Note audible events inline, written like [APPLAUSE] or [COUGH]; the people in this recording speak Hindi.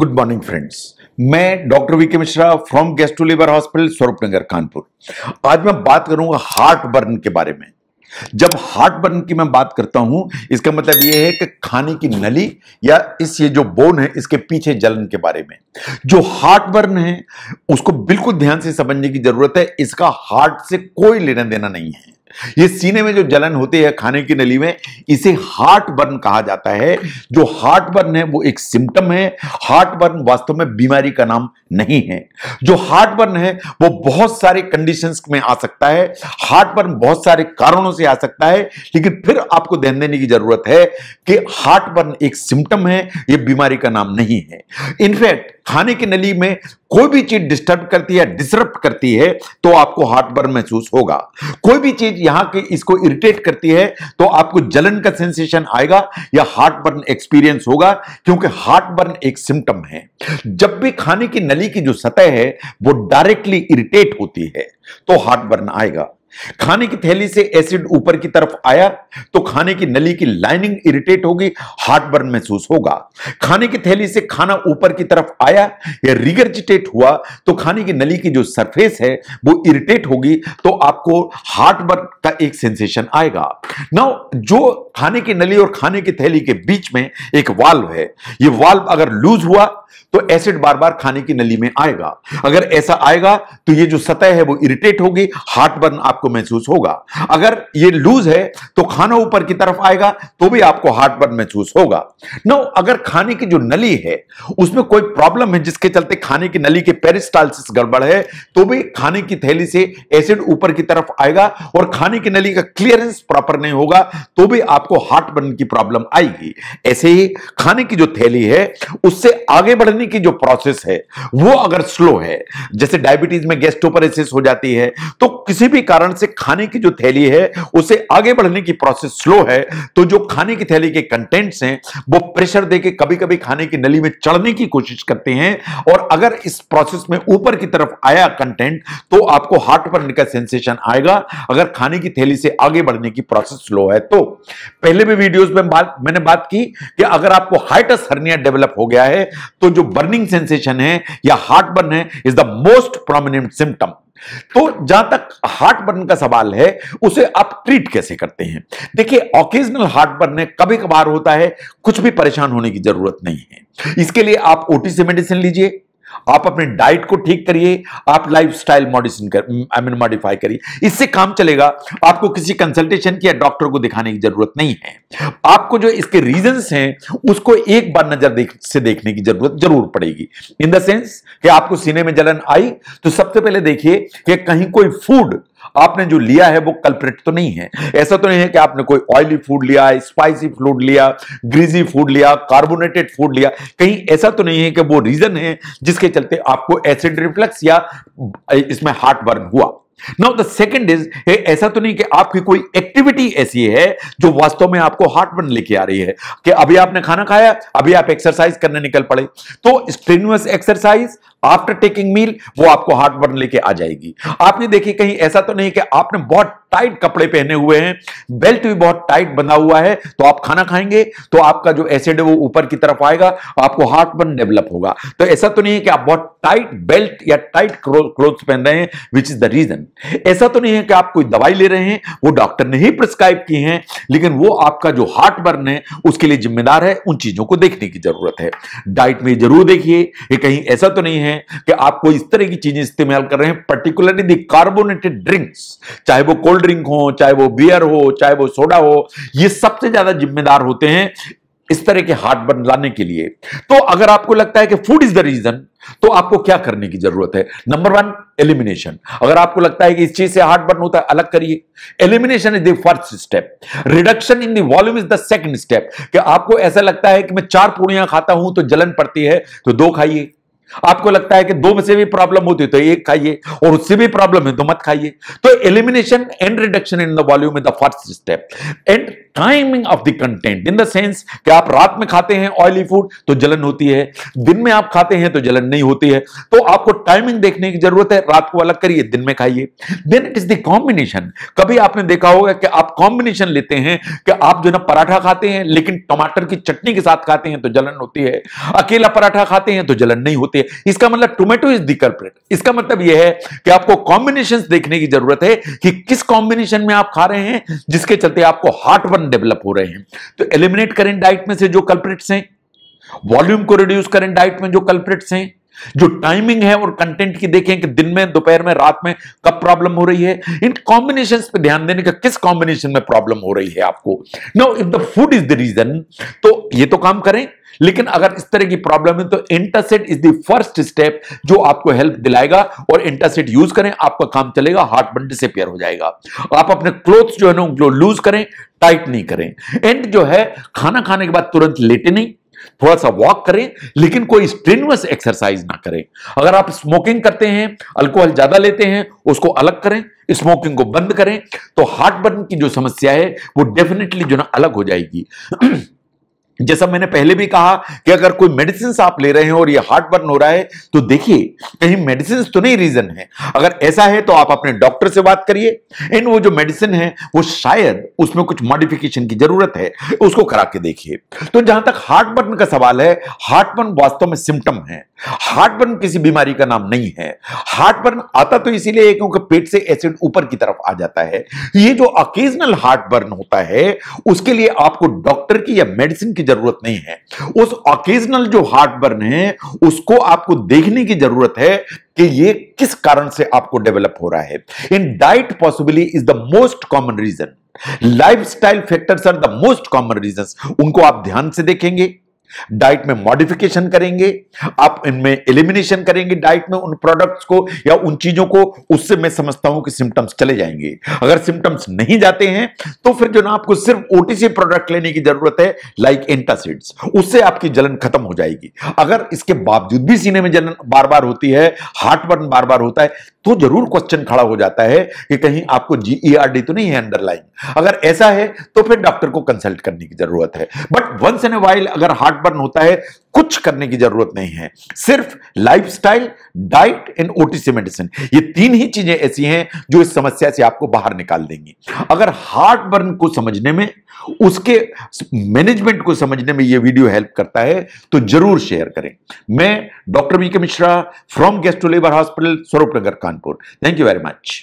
गुड मॉर्निंग फ्रेंड्स मैं doctor V K Mishra from gastro लेबर हॉस्पिटल स्वरूप नगर कानपुर आज मैं बात करूंगा हार्ट बर्न के बारे में जब हार्ट बर्न की मैं बात करता हूं इसका मतलब यह है कि खाने की नली या इस ये जो बोन है इसके पीछे जलन के बारे में जो हार्ट बर्न है उसको बिल्कुल ध्यान से समझने की जरूरत है इसका हार्ट से कोई लेना देना नहीं है ये सीने में जो जलन होती है खाने की नली में इसे हार्ट बर्न कहा जाता है जो हार्ट बर्न है वो एक सिम्टम है हार्ट बर्न वास्तव में बीमारी का नाम नहीं है जो हार्ट बर्न है वो बहुत सारे कंडीशंस में आ सकता है हार्ट बर्न बहुत सारे कारणों से आ सकता है लेकिन फिर आपको ध्यान देने की जरूरत है कि हार्ट बर्न एक सिम्टम है ये बीमारी का नाम नहीं है इनफैक्ट खाने की नली में कोई भी चीज डिस्टर्ब करती है डिस्टर्ब करती है तो आपको हार्ट बर्न महसूस होगा कोई भी चीज यहां के इसको इरिटेट करती है तो आपको जलन का सेंसेशन आएगा या हार्ट बर्न एक्सपीरियंस होगा क्योंकि हार्ट बर्न एक सिम्टम है जब भी खाने की नली की जो सतह है वो डायरेक्टली इरिटेट होती है तो हार्ट बर्न आएगा खाने की थैली से एसिड ऊपर की तरफ आया तो खाने की नली की लाइनिंग इरिटेट होगी हार्ट बर्न महसूस होगा खाने की थैली से खाना ऊपर की तरफ आया या रिगर्जिटेट हुआ तो खाने की नली की जो सरफेस है वो इरिटेट होगी तो आपको हार्ट बर्न का एक सेंसेशन आएगा ना जो खाने की नली और खाने की थैली के बीच में एक वाल्व है ये वाल्व अगर लूज हुआ तो एसिड बार बार खाने की नली में आएगा अगर ऐसा आएगा तो ये जो सतह है वो इरिटेट होगी हार्ट बर्न आप आपको महसूस होगा अगर ये लूज है तो खाना ऊपर की तरफ आएगा तो भी आपको हार्ट बर्न महसूस होगा नो अगर खाने की जो नली है उसमें कोई प्रॉब्लम है जिसके चलते खाने की नली के पेरिस्टालसिस गड़बड़ है तो भी खाने की थैली से एसिड ऊपर की तरफ आएगा और खाने की नली का क्लियरेंस प्रॉपर नहीं होगा तो भी आपको हार्ट बर्न की प्रॉब्लम आएगी ऐसे ही खाने की जो थैली है उससे आगे बढ़ने की जो प्रोसेस है वो अगर स्लो है जैसे डायबिटीज में गैस्ट्रोपरेसिस हो जाती है तो किसी भी कारण कारण से खाने की जो थैली है उसे आगे बढ़ने की प्रोसेस स्लो है तो जो खाने की थैली के कंटेंट्स हैं वो प्रेशर देके कभी कभी खाने की नली में चढ़ने की कोशिश करते हैं और अगर इस प्रोसेस में ऊपर की तरफ आया कंटेंट तो आपको हार्ट पर निकल सेंसेशन आएगा अगर खाने की थैली से आगे बढ़ने की प्रोसेस स्लो है तो पहले भी वीडियोज में बात मैंने बात की कि अगर आपको हाइटस हर्निया डेवलप हो गया है तो जो बर्निंग सेंसेशन है या हार्ट बर्न है is the most prominent symptom तो जहां तक हार्ट बर्न का सवाल है उसे आप ट्रीट कैसे करते हैं देखिए ऑकेजनल हार्ट बर्न कभी कभार होता है कुछ भी परेशान होने की जरूरत नहीं है इसके लिए आप ओटीसी मेडिसिन लीजिए आप अपने डाइट को ठीक करिए आप लाइफ स्टाइल मॉडिसिन कर आई मीन मॉडिफाई करिए इससे काम चलेगा आपको किसी कंसल्टेशन की या डॉक्टर को दिखाने की जरूरत नहीं है आपको जो इसके रीजन हैं उसको एक बार नजर देख, से देखने की जरूरत जरूर पड़ेगी इन द सेंस कि आपको सीने में जलन आई तो सबसे पहले देखिए कि कहीं कोई फूड आपने जो लिया है वो कल्प्रेट तो नहीं है ऐसा तो नहीं है कि आपने कोई ऑयली फूड लिया स्पाइसी फूड लिया ग्रीजी फूड लिया कार्बोनेटेड फूड लिया कहीं ऐसा तो नहीं है कि वो रीजन है जिसके चलते आपको एसिड रिफ्लक्स या इसमें हार्ट बर्न हुआ नाउ द सेकंड इज ऐसा तो नहीं कि आपकी कोई एक्टिविटी ऐसी है जो वास्तव में आपको हार्ट बर्न लेके आ रही है कि अभी आपने खाना खाया अभी आप एक्सरसाइज करने निकल पड़े तो strenuous exercise after taking meal वो आपको हार्ट बर्न लेके आ जाएगी आपने देखिए कहीं ऐसा तो नहीं कि आपने बहुत टाइट कपड़े पहने हुए हैं बेल्ट भी बहुत टाइट बना हुआ है तो आप खाना खाएंगे तो आपका जो एसिड है वो ऊपर की तरफ आएगा आपको हार्ट बर्न डेवलप होगा तो ऐसा तो नहीं है कि आप बहुत टाइट बेल्ट या टाइट क्लोथ पहन रहे हैं विच इज द रीजन ऐसा तो नहीं है कि आप कोई दवाई ले रहे हैं वो डॉक्टर ने ही प्रिस्क्राइब की है लेकिन वो आपका जो हार्ट बर्न है उसके लिए जिम्मेदार है उन चीजों को देखने की जरूरत है डाइट में जरूर देखिए कहीं ऐसा तो नहीं है हैं कि आप कोई इस तरह की चीजें इस्तेमाल कर रहे हैं पर्टिकुलरली दी कार्बोनेटेड ड्रिंक्स चाहे वो कोल्ड ड्रिंक हो चाहे वो बियर हो चाहे वो सोडा हो ये सबसे ज्यादा जिम्मेदार होते हैं इस तरह के हार्ट बर्न लाने के लिए तो अगर आपको लगता है कि फूड इज द रीजन तो आपको क्या करने की जरूरत है नंबर वन एलिमिनेशन अगर आपको लगता है कि इस चीज से हार्ट बर्न होता है अलग करिए elimination is the first step reduction in volume is the second step कि आपको ऐसा लगता है कि मैं चार पूड़ियां खाता हूं तो जलन पड़ती है तो दो खाइए आपको लगता है कि दो में से भी प्रॉब्लम होती है तो एक खाइए और उससे भी प्रॉब्लम है तो मत खाइए तो elimination and reduction in the volume in the first step and timing of the content in the sense कि आप रात में खाते हैं ऑयली फूड तो जलन होती है दिन में आप खाते हैं तो जलन नहीं होती है तो आपको टाइमिंग देखने की जरूरत है रात को अलग करिए दिन में खाइए then it is the combination कभी आपने देखा होगा कि आप कॉम्बिनेशन लेते हैं कि आप जो ना पराठा खाते हैं लेकिन टमाटर की चटनी के साथ खाते हैं तो जलन होती है अकेला पराठा खाते हैं तो जलन नहीं होती है चाहिए इसका मतलब टोमेटो इज दी कल्प्रेट इसका मतलब यह है कि आपको कॉम्बिनेशन देखने की जरूरत है कि किस कॉम्बिनेशन में आप खा रहे हैं जिसके चलते आपको हार्ट बन डेवलप हो रहे हैं तो एलिमिनेट करें डाइट में से जो कल्प्रेट्स हैं वॉल्यूम को रिड्यूस करें डाइट में जो कल्प्रेट्स हैं जो टाइमिंग है और कंटेंट की देखें कि दिन में दोपहर में रात में कब प्रॉब्लम हो रही है इन कॉम्बिनेशन पे ध्यान देने का किस कॉम्बिनेशन में प्रॉब्लम हो रही है आपको know if the food is the reason तो ये तो काम करें लेकिन अगर इस तरह की प्रॉब्लम है तो intersect is the first step जो आपको हेल्प दिलाएगा और इंटरसेट यूज करें आपका काम चलेगा हार्ट बन डिसअपियर हो जाएगा आप अपने क्लोथ्स जो है ना उनको लूज करें टाइट नहीं करें एंड जो है खाना खाने के बाद तुरंत लेटे नहीं थोड़ा सा वॉक करें लेकिन कोई स्ट्रेनुअस एक्सरसाइज ना करें अगर आप स्मोकिंग करते हैं अल्कोहल ज्यादा लेते हैं उसको अलग करें स्मोकिंग को बंद करें तो हार्ट बर्न की जो समस्या है वो डेफिनेटली जो ना अलग हो जाएगी [CLEARS THROAT] जैसा मैंने पहले भी कहा कि अगर कोई मेडिसिन आप ले रहे हैं और ये हार्ट बर्न हो रहा है तो देखिए कहीं मेडिसिन तो नहीं रीजन है अगर ऐसा है तो आप अपने डॉक्टर से बात करिए इन वो जो मेडिसिन है वो शायद उसमें कुछ मॉडिफिकेशन की जरूरत है उसको करा के देखिए तो जहां तक हार्ट बर्न का सवाल है हार्ट बर्न वास्तव में सिम्टम है हार्ट बर्न किसी बीमारी का नाम नहीं है हार्ट बर्न आता तो इसीलिए क्योंकि पेट से एसिड ऊपर की तरफ आ जाता है ये जो अकेजनल हार्ट बर्न होता है उसके लिए आपको डॉक्टर की या मेडिसिन की जरूरत नहीं है उस ऑकेजनल जो हार्ट बर्न है उसको आपको देखने की जरूरत है कि ये किस कारण से आपको डेवलप हो रहा है in diet possibly is the most common reason lifestyle factors are the most common reason उनको आप ध्यान से देखेंगे डाइट में मॉडिफिकेशन करेंगे आप इनमें एलिमिनेशन करेंगे डाइट में उन प्रोडक्ट्स को या उन चीजों को उससे मैं समझता हूं कि सिम्टम्स चले जाएंगे अगर सिम्टम्स नहीं जाते हैं तो फिर जो ना आपको सिर्फ ओटीसी प्रोडक्ट लेने की जरूरत है लाइक एंटासिड्स उससे आपकी जलन खत्म हो जाएगी अगर इसके बावजूद भी सीने में जलन बार बार होती है हार्ट बर्न बार बार होता है तो जरूर क्वेश्चन खड़ा हो जाता है कि कहीं आपको जीईआरडी e तो नहीं है अंडरलाइन अगर ऐसा है तो फिर डॉक्टर को कंसल्ट करने की जरूरत है but once in a while अगर हार्ट बर्न होता है कुछ करने की जरूरत नहीं है सिर्फ lifestyle diet and OTC medicine ये तीन ही चीजें ऐसी हैं जो इस समस्या से आपको बाहर निकाल देंगी अगर हार्ट बर्न को समझने में उसके मैनेजमेंट को समझने में ये वीडियो हेल्प करता है तो जरूर शेयर करें मैं डॉक्टर वी मिश्रा फ्रॉम टू labour hospital Swaroop Nagar Kanpur thank you very much